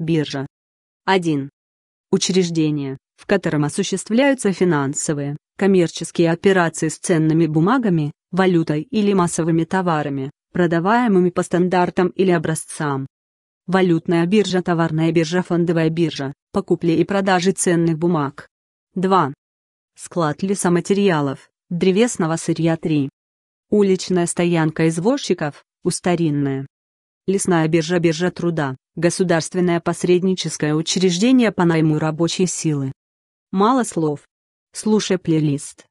биржа. 1. Учреждение, в котором осуществляются финансовые, коммерческие операции с ценными бумагами, валютой или массовыми товарами, продаваемыми по стандартам или образцам. Валютная биржа, товарная биржа, фондовая биржа, по и продажи ценных бумаг. 2. Склад лесоматериалов, древесного сырья 3. Уличная стоянка извозчиков, устаринная. Лесная биржа, биржа труда, государственное посредническое учреждение по найму рабочей силы. Мало слов. Слушай плейлист.